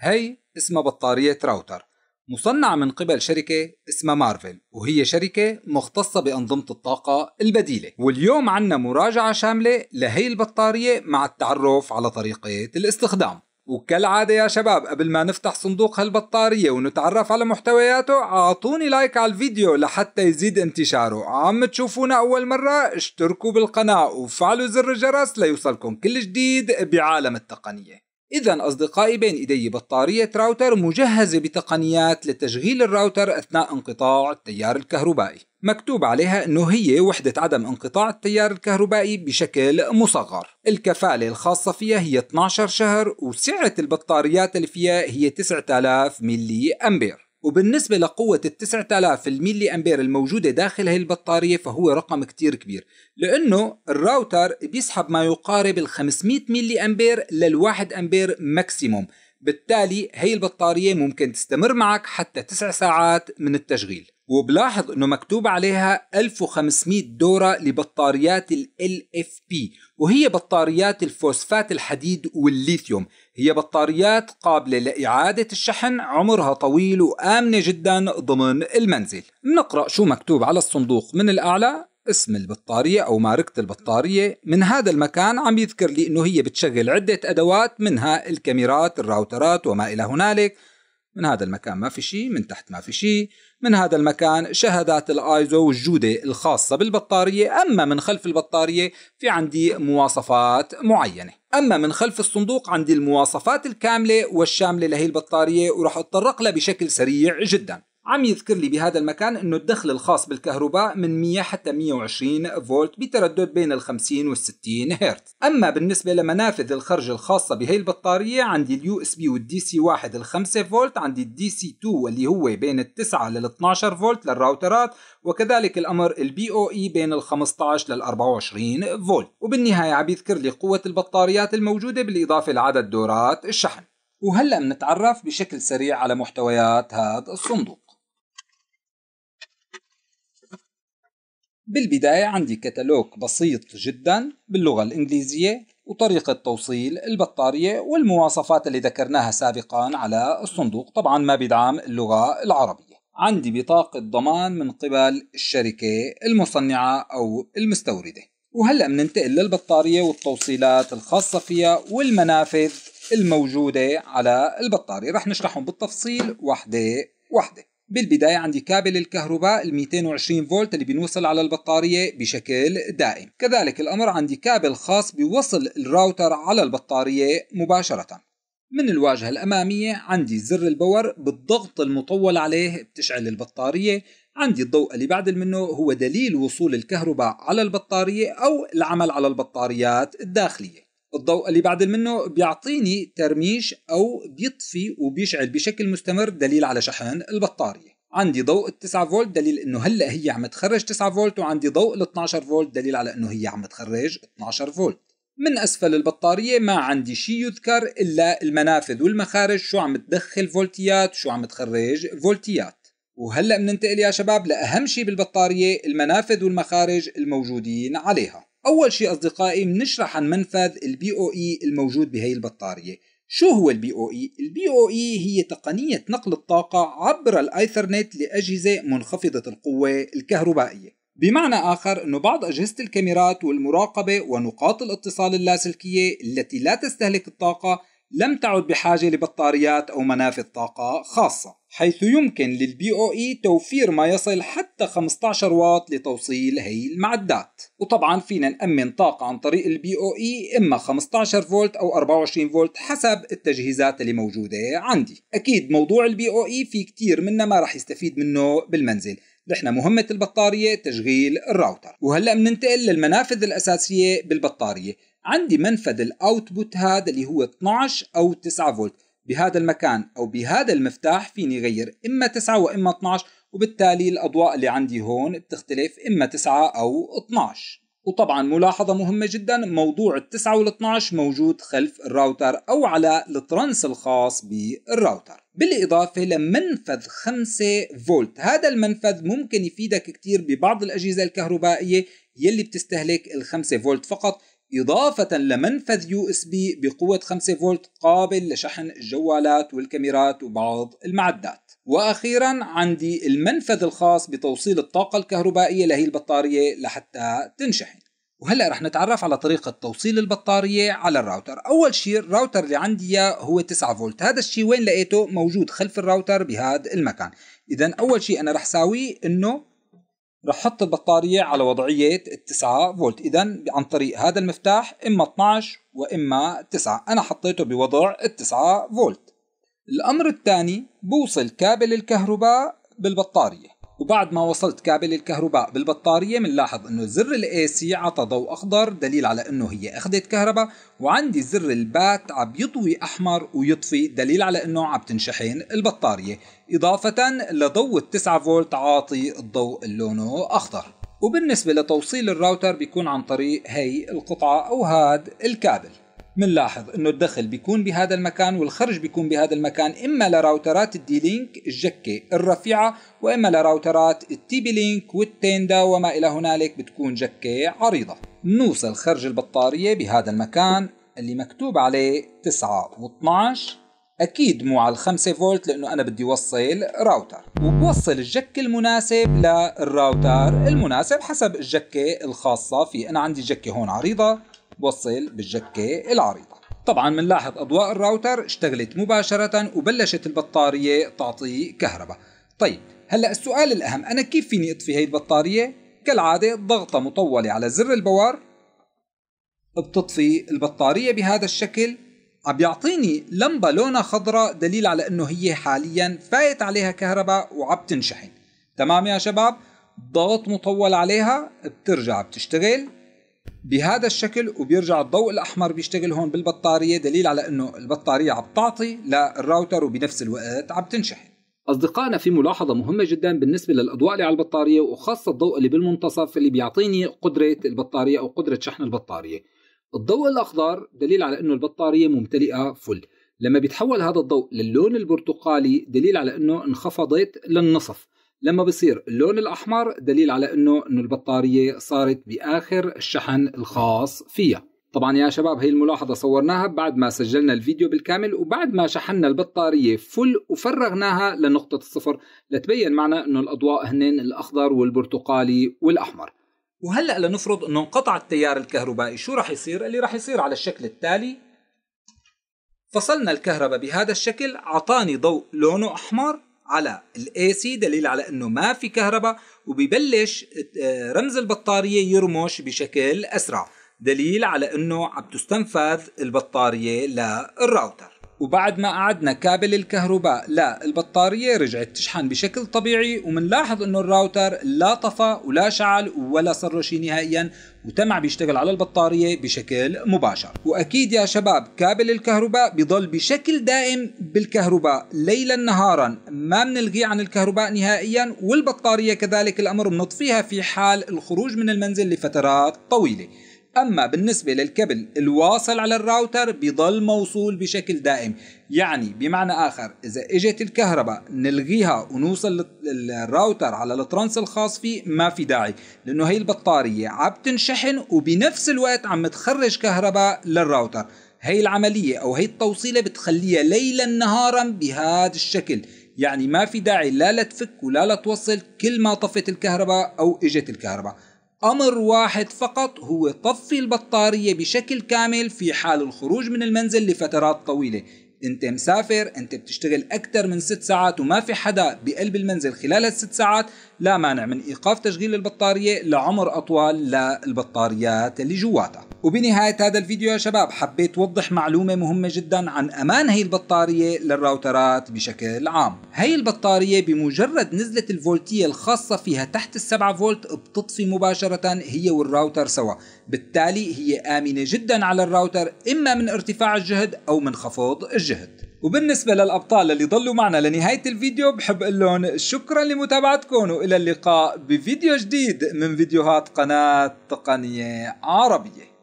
هي اسمها بطارية راوتر مصنعة من قبل شركة اسمها مارفل وهي شركة مختصة بأنظمة الطاقة البديلة واليوم عنا مراجعة شاملة لهي البطارية مع التعرف على طريقة الاستخدام وكالعادة يا شباب قبل ما نفتح صندوق هالبطارية ونتعرف على محتوياته أعطوني لايك على الفيديو لحتى يزيد انتشاره عم تشوفونا أول مرة اشتركوا بالقناة وفعلوا زر الجرس ليوصلكم كل جديد بعالم التقنية إذا أصدقائي بين إيدي بطارية راوتر مجهزة بتقنيات لتشغيل الراوتر أثناء انقطاع التيار الكهربائي مكتوب عليها أنه هي وحدة عدم انقطاع التيار الكهربائي بشكل مصغر الكفالة الخاصة فيها هي 12 شهر وسعة البطاريات اللي فيها هي 9000 ملي أمبير وبالنسبة لقوة ال 9000 الميلي أمبير الموجودة داخل هاي البطارية فهو رقم كتير كبير لأنه الراوتر بيسحب ما يقارب ال 500 ميلي أمبير للواحد أمبير ماكسيموم بالتالي هاي البطارية ممكن تستمر معك حتى 9 ساعات من التشغيل وبلاحظ انه مكتوب عليها 1500 دورة لبطاريات ال LFP وهي بطاريات الفوسفات الحديد والليثيوم هي بطاريات قابلة لإعادة الشحن عمرها طويل وآمنة جدا ضمن المنزل بنقرأ شو مكتوب على الصندوق من الأعلى اسم البطارية أو ماركة البطارية من هذا المكان عم يذكر لي أنه هي بتشغل عدة أدوات منها الكاميرات الراوترات وما إلى هنالك من هذا المكان ما في شيء من تحت ما في شيء من هذا المكان شهادات الايزو والجودة الخاصة بالبطارية أما من خلف البطارية في عندي مواصفات معينة أما من خلف الصندوق عندي المواصفات الكاملة والشاملة لهي البطارية وراح أتطرق لها بشكل سريع جدا عم يذكر لي بهذا المكان انه الدخل الخاص بالكهرباء من 100 حتى 120 فولت بتردد بين ال 50 وال 60 هرتز، اما بالنسبه لمنافذ الخرج الخاصه بهي البطاريه عندي اليو اس بي والدي سي 1 ال 5 فولت، عندي الدي سي 2 واللي هو بين ال 9 لل 12 فولت للراوترات، وكذلك الامر البي او اي بين ال 15 لل 24 فولت، وبالنهايه عم يذكر لي قوه البطاريات الموجوده بالاضافه لعدد دورات الشحن. وهلا بنتعرف بشكل سريع على محتويات هذا الصندوق. بالبداية عندي كتالوج بسيط جدا باللغة الإنجليزية وطريقة توصيل البطارية والمواصفات اللي ذكرناها سابقا على الصندوق طبعا ما بيدعم اللغة العربية عندي بطاقة ضمان من قبل الشركة المصنعة أو المستوردة وهلأ بننتقل للبطارية والتوصيلات الخاصة فيها والمنافذ الموجودة على البطارية رح نشرحهم بالتفصيل واحدة واحدة بالبداية عندي كابل الكهرباء ال 220 فولت اللي بنوصل على البطارية بشكل دائم كذلك الأمر عندي كابل خاص بوصل الراوتر على البطارية مباشرة من الواجهة الأمامية عندي زر الباور بالضغط المطول عليه بتشعل البطارية عندي الضوء اللي بعد منه هو دليل وصول الكهرباء على البطارية أو العمل على البطاريات الداخلية الضوء اللي بعد منه بيعطيني ترميش أو بيطفي وبيشعل بشكل مستمر دليل على شحن البطارية عندي ضوء 9 فولت دليل انه هلا هي عم تخرج 9 فولت وعندي ضوء ال 12 فولت دليل على انه هي عم تخرج 12 فولت من اسفل البطاريه ما عندي شيء يذكر الا المنافذ والمخارج شو عم تدخل فولتيات شو عم تخرج فولتيات وهلا بننتقل يا شباب لاهم شيء بالبطاريه المنافذ والمخارج الموجودين عليها أول شيء أصدقائي بنشرح عن منفذ البي أو إي e الموجود بهي البطارية شو هو البي أو إي؟ e؟ البي أو إي e هي تقنية نقل الطاقة عبر الأيثرنت لأجهزة منخفضة القوة الكهربائية بمعنى آخر أنه بعض أجهزة الكاميرات والمراقبة ونقاط الاتصال اللاسلكية التي لا تستهلك الطاقة لم تعد بحاجة لبطاريات أو منافذ طاقة خاصة حيث يمكن للبي او اي توفير ما يصل حتى 15 واط لتوصيل هي المعدات وطبعا فينا نأمن طاقة عن طريق البي او اي اما 15 فولت او 24 فولت حسب التجهيزات اللي موجودة عندي اكيد موضوع البي او اي في كتير منا ما رح يستفيد منه بالمنزل نحن مهمة البطارية تشغيل الراوتر وهلأ بننتقل للمنافذ الأساسية بالبطارية عندي منفذ الاوتبوت هذا اللي هو 12 او 9 فولت بهذا المكان أو بهذا المفتاح فيني غير إما 9 وإما 12 وبالتالي الأضواء اللي عندي هون بتختلف إما 9 أو 12 وطبعا ملاحظة مهمة جدا موضوع ال9 وال وال12 موجود خلف الراوتر أو على الترنس الخاص بالراوتر بالإضافة لمنفذ 5 فولت هذا المنفذ ممكن يفيدك كثير ببعض الأجهزة الكهربائية يلي بتستهلك ال5 فولت فقط إضافة لمنفذ يو اس بي بقوة 5 فولت قابل لشحن الجوالات والكاميرات وبعض المعدات وأخيرا عندي المنفذ الخاص بتوصيل الطاقة الكهربائية لهي البطارية لحتى تنشحن وهلا رح نتعرف على طريقة توصيل البطارية على الراوتر، أول شيء الراوتر اللي عندي هو 9 فولت، هذا الشيء وين لقيته؟ موجود خلف الراوتر بهذا المكان، إذا أول شيء أنا رح ساويه إنه رح حط البطارية على وضعية 9 فولت إذا عن طريق هذا المفتاح إما 12 وإما 9 أنا حطيته بوضع 9 فولت الأمر الثاني بوصل كابل الكهرباء بالبطارية وبعد ما وصلت كابل الكهرباء بالبطارية بنلاحظ انه زر الاي سي عطى ضوء اخضر دليل على انه هي اخذت كهرباء وعندي زر البات عم يضوي احمر ويطفي دليل على انه عم تنشحن البطارية اضافة لضوء التسعة فولت عاطي الضوء لونه اخضر وبالنسبة لتوصيل الراوتر بيكون عن طريق هي القطعة او هاد الكابل بنلاحظ انه الدخل بيكون بهذا المكان والخرج بيكون بهذا المكان اما لراوترات الدي لينك الجكه الرفيعه واما لراوترات التي بي لينك والتيندا وما الى هنالك بتكون جكه عريضه نوصل خرج البطاريه بهذا المكان اللي مكتوب عليه 9 و12 اكيد مو على 5 فولت لانه انا بدي وصل راوتر وبوصل الجك المناسب للراوتر المناسب حسب الجكه الخاصه فيه انا عندي جكه هون عريضه بتوصل بالجكة العريضة طبعا منلاحظ أضواء الراوتر اشتغلت مباشرة وبلشت البطارية تعطي كهرباء طيب هلأ السؤال الأهم أنا كيف فيني أطفي هي البطارية؟ كالعادة ضغطة مطولة على زر الباور بتطفي البطارية بهذا الشكل عم بيعطيني لمبة لونها خضراء دليل على انه هي حاليا فايت عليها كهرباء وعم تنشحن تمام يا شباب ضغط مطول عليها بترجع بتشتغل بهذا الشكل وبيرجع الضوء الاحمر بيشتغل هون بالبطاريه دليل على انه البطاريه عم تعطي للراوتر وبنفس الوقت عم تنشحن أصدقائنا في ملاحظة مهمة جدا بالنسبة للأضواء اللي على البطارية وخاصة الضوء اللي بالمنتصف اللي بيعطيني قدرة البطارية أو قدرة شحن البطارية الضوء الأخضر دليل على أنه البطارية ممتلئة فل لما بيتحول هذا الضوء للون البرتقالي دليل على أنه انخفضت للنصف لما بصير اللون الأحمر دليل على أنه أنه البطارية صارت بآخر الشحن الخاص فيها طبعا يا شباب هي الملاحظة صورناها بعد ما سجلنا الفيديو بالكامل وبعد ما شحنا البطارية فل وفرغناها لنقطة الصفر لتبين معنا أنه الأضواء هن الأخضر والبرتقالي والأحمر وهلأ لنفرض أنه انقطع التيار الكهربائي شو راح يصير؟ اللي راح يصير على الشكل التالي فصلنا الكهرباء بهذا الشكل عطاني ضوء لونه أحمر على الاي سي دليل على انه ما في كهرباء وبيبلش آه، رمز البطاريه يرمش بشكل اسرع دليل على انه عم تستنفذ البطاريه للراوتر وبعد ما قعدنا كابل الكهرباء لا البطارية رجعت تشحن بشكل طبيعي ومنلاحظ انه الراوتر لا طفى ولا شعل ولا صار له شيء نهائيا وتم عم يشتغل على البطارية بشكل مباشر وأكيد يا شباب كابل الكهرباء بضل بشكل دائم بالكهرباء ليلا نهارا ما بنلغيه عن الكهرباء نهائيا والبطارية كذلك الأمر بنطفيها في حال الخروج من المنزل لفترات طويلة أما بالنسبة للكبل الواصل على الراوتر بيضل موصول بشكل دائم يعني بمعنى آخر إذا إجت الكهرباء نلغيها ونوصل الراوتر على الترانس الخاص فيه ما في داعي لأنه هي البطارية عم تنشحن وبنفس الوقت عم تخرج كهرباء للراوتر هي العملية أو هي التوصيلة بتخليها ليلا نهارا بهذا الشكل يعني ما في داعي لا لتفك ولا لتوصل كل ما طفت الكهرباء أو إجت الكهرباء أمر واحد فقط هو طفي البطارية بشكل كامل في حال الخروج من المنزل لفترات طويلة انت مسافر انت بتشتغل اكثر من ست ساعات وما في حدا بقلب المنزل خلال الست ساعات لا مانع من ايقاف تشغيل البطاريه لعمر اطول للبطاريات اللي جواتها وبنهاية هذا الفيديو يا شباب حبيت وضح معلومة مهمة جدا عن أمان هي البطارية للراوترات بشكل عام هي البطارية بمجرد نزلة الفولتية الخاصة فيها تحت السبعة فولت بتطفي مباشرة هي والراوتر سوا بالتالي هي آمنة جدا على الراوتر إما من ارتفاع الجهد أو من خفض الجهد وبالنسبة للأبطال اللي ضلوا معنا لنهاية الفيديو بحب أقول لهم شكرا لمتابعتكم وإلى اللقاء بفيديو جديد من فيديوهات قناة تقنية عربية